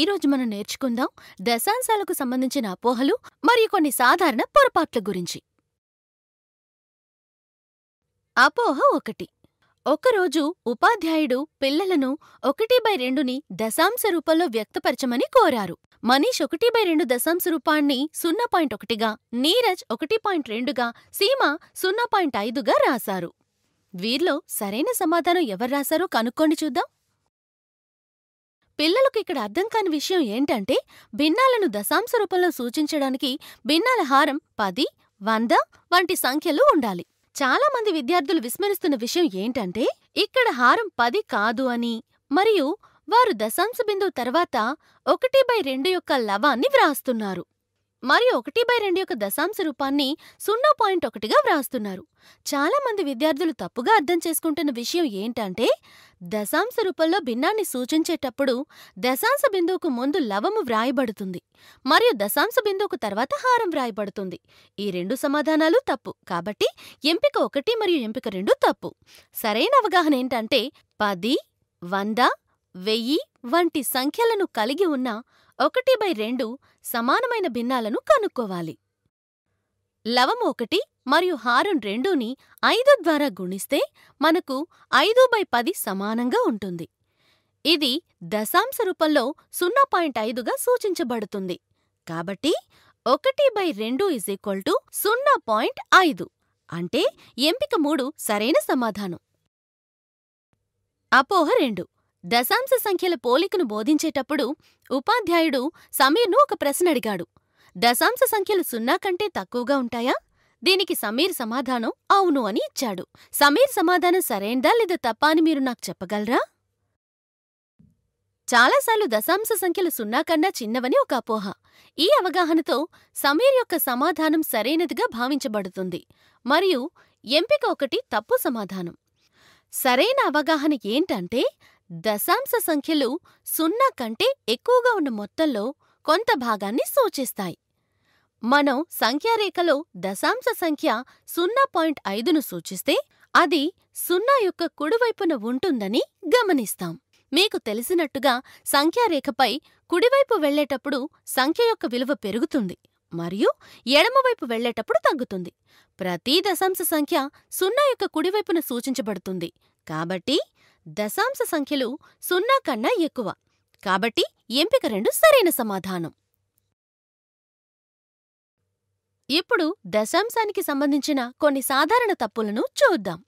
ఈరోజు మనం నేర్చుకుందాం దశాంశాలకు సంబంధించిన అపోహలు మరియు కొన్ని సాధారణ పొరపాట్ల గురించి అపోహ ఒకటి ఒకరోజు ఉపాధ్యాయుడు పిల్లలను ఒకటి బై రెండుని దశాంశ రూపంలో వ్యక్తపరచమని కోరారు మనీష్ ఒకటి బై రెండు దశాంశ రూపాన్ని సున్నా పాయింట్ ఒకటిగా నీరజ్ ఒకటి పాయింట్ రెండుగా సీమ సున్నా పాయింట్ ఐదుగా రాశారు వీర్లో సరైన సమాధానం ఎవరు రాశారో కనుక్కోండి చూద్దాం పిల్లలకు ఇక్కడ అర్థం కాని విషయం ఏంటంటే భిన్నాలను దశాంశ రూపంలో సూచించడానికి భిన్నాల హారం పది వంద వంటి సంఖ్యలు ఉండాలి చాలా మంది విద్యార్థులు విస్మరిస్తున్న విషయం ఏంటంటే ఇక్కడ హారం పది కాదు అని మరియు వారు దశాంశ బిందువు తర్వాత ఒకటి బై రెండు యొక్క లవాన్ని వ్రాస్తున్నారు మరి ఒకటి బై రెండు యొక్క దశాంశ రూపాన్ని సున్నా పాయింట్ ఒకటిగా వ్రాస్తున్నారు చాలా మంది విద్యార్థులు తప్పుగా అర్థం చేసుకుంటున్న విషయం ఏంటంటే దశాంశ రూపంలో భిన్నాన్ని సూచించేటప్పుడు దశాంశ బిందువుకు ముందు లవము వ్రాయబడుతుంది మరియు దశాంశ బిందువుకు తర్వాత హారం వ్రాయబడుతుంది ఈ రెండు సమాధానాలు తప్పు కాబట్టి ఎంపిక ఒకటి మరియు ఎంపిక రెండు తప్పు సరైన అవగాహన ఏంటంటే పది వంద వెయ్యి వంటి సంఖ్యలను కలిగి ఉన్న ఒకటి బై రెండు సమానమైన భిన్నాలను కనుక్కోవాలి లవం ఒకటి మరియు హారం రెండూని ఐదు ద్వారా గుణిస్తే మనకు ఐదు బై పది సమానంగా ఉంటుంది ఇది దశాంశ రూపంలో సున్నా పాయింట్ ఐదుగా సూచించబడుతుంది కాబట్టి ఒకటి బై రెండు ఇజ్ ఈక్వల్ టు సున్నా పాయింట్ ఐదు అంటే ఎంపిక మూడు సరైన సమాధానం అపోహ రెండు దశాంశ సంఖ్యల పోలికను బోధించేటప్పుడు ఉపాధ్యాయుడు సమీర్ను ఒక ప్రశ్న అడిగాడు దశాంశ సంఖ్యలు సున్నా కంటే తక్కువగా ఉంటాయా దీనికి సమీర్ సమాధానం అవును అని ఇచ్చాడు సమీర్ సమాధానం సరైందా లేదా తప్ప అని మీరు నాకు చెప్పగలరా చాలాసార్లు దశాంశ సంఖ్యలు సున్నా కన్నా చిన్నవని ఒక అపోహ ఈ అవగాహనతో సమీర్ యొక్క సమాధానం సరైనదిగా భావించబడుతుంది మరియు ఎంపిక ఒకటి తప్పు సమాధానం సరైన అవగాహన ఏంటంటే దశాంశ సంఖ్యలు సున్నా కంటే ఎక్కువగా ఉన్న మొత్తంలో కొంత భాగాన్ని సూచిస్తాయి. మనం సంఖ్యారేఖలో దశాంశ సంఖ్య సున్నా పాయింట్ ఐదును సూచిస్తే, అది సున్నా యొక్క కుడివైపున ఉంటుందని గమనిస్తాం. మీకు తెలిసినట్టుగా సంఖ్యారేఖపై కుడివైపు వెళ్ళేటప్పుడు సంఖ్య యొక్క విలువ పెరుగుతుంది మరియు ఎడమవైపు వెళ్ళేటప్పుడు తగ్గుతుంది. ప్రతి దశాంశ సంఖ్య సున్నా యొక్క కుడివైపున సూచించబడుతుంది కాబట్టి దశాంశ సంఖ్యలు సున్నా కన్నా ఎక్కువ కాబట్టి ఎంపిక రెండు సరైన సమాధానం ఇప్పుడు దశాంశానికి సంబంధించిన కొన్ని సాధారణ తప్పులను చూద్దాం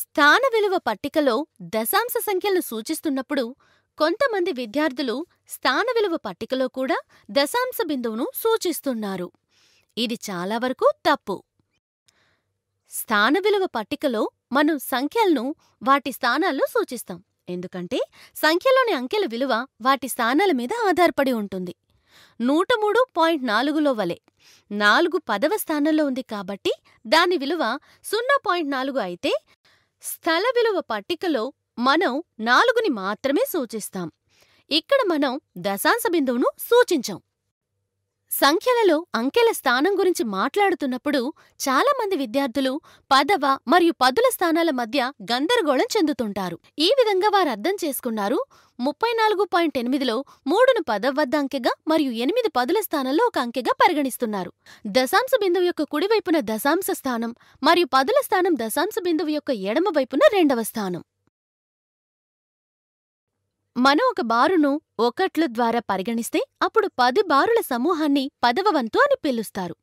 స్థాన విలువ పట్టికలో దశాంశ సంఖ్యలను సూచిస్తున్నప్పుడు కొంతమంది విద్యార్థులు స్థాన విలువ పట్టికలో కూడా దశాంశ బిందువును సూచిస్తున్నారు ఇది చాలా వరకు తప్పు స్థాన విలువ పట్టికలో మనం సంఖ్యలను వాటి స్థానాల్లో సూచిస్తాం ఎందుకంటే సంఖ్యలోని అంకెల విలువ వాటి స్థానాల మీద ఆధారపడి ఉంటుంది నూట మూడు పాయింట్ నాలుగులో వలె నాలుగు పదవ స్థానంలో ఉంది కాబట్టి దాని విలువ సున్నా పాయింట్ నాలుగు అయితే స్థల విలువ పట్టికలో మనం నాలుగుని మాత్రమే సూచిస్తాం ఇక్కడ మనం దశాంశ బిందువును సూచించాం సంఖ్యలలో అంకెల స్థానం గురించి మాట్లాడుతున్నప్పుడు చాలా మంది విద్యార్థులు పదవ మరియు పదుల స్థానాల మధ్య గందరగోళం చెందుతుంటారు ఈ విధంగా వారు అర్థం చేసుకున్నారు ముప్పై నాలుగు పాయింట్ ఎనిమిదిలో మూడును పదవ వద్ద అంకెగా మరియు ఎనిమిది పదుల స్థానంలో ఒక అంకెగా పరిగణిస్తున్నారు దశాంశ బిందువు యొక్క కుడివైపున దశాంశ స్థానం మరియు పదుల స్థానం దశాంశ బిందువు యొక్క ఎడమ వైపున రెండవ స్థానం మనం ఒక బారును ఒకట్లు ద్వారా పరిగణిస్తే అప్పుడు పది బారుల సమూహాన్ని పదవ వంతు అని పిలుస్తారు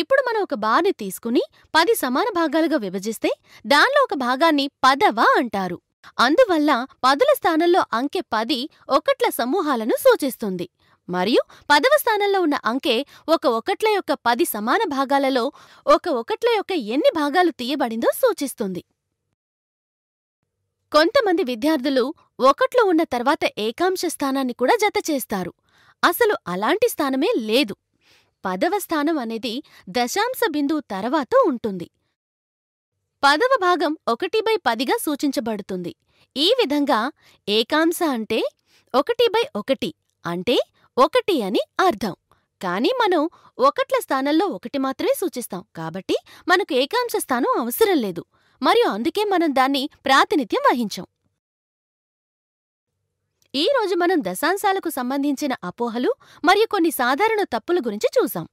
ఇప్పుడు మనం ఒక బార్ని తీసుకుని పది సమాన భాగాలుగా విభజిస్తే దానిలో ఒక భాగాన్ని పదవ అంటారు అందువల్ల పదుల స్థానంలో అంకె పది ఒకట్ల సమూహాలను సూచిస్తుంది మరియు పదవ స్థానంలో ఉన్న అంకె ఒక ఒకట్ల యొక్క పది సమాన భాగాలలో ఒక ఒకట్ల యొక్క ఎన్ని భాగాలు తీయబడిందో సూచిస్తుంది కొంతమంది విద్యార్థులు ఒకట్లో ఉన్న తర్వాత ఏకాంశ స్థానాన్ని కూడా జతచేస్తారు అసలు అలాంటి స్థానమే లేదు పదవ స్థానం అనేది దశాంశ బిందువు తర్వాత ఉంటుంది పదవ భాగం ఒకటి బై పదిగా సూచించబడుతుంది ఈ విధంగా ఏకాంశ అంటే ఒకటి బై ఒకటి అంటే ఒకటి అని అర్థం కానీ మనం ఒకట్ల స్థానంలో ఒకటి మాత్రమే సూచిస్తాం కాబట్టి మనకు ఏకాంశ స్థానం అవసరం లేదు మరియు అందుకే మనం దాన్ని ప్రాతినిధ్యం వహించాం ఈరోజు మనం దశాంశాలకు సంబంధించిన అపోహలు మరియు కొన్ని సాధారణ తప్పుల గురించి చూసాం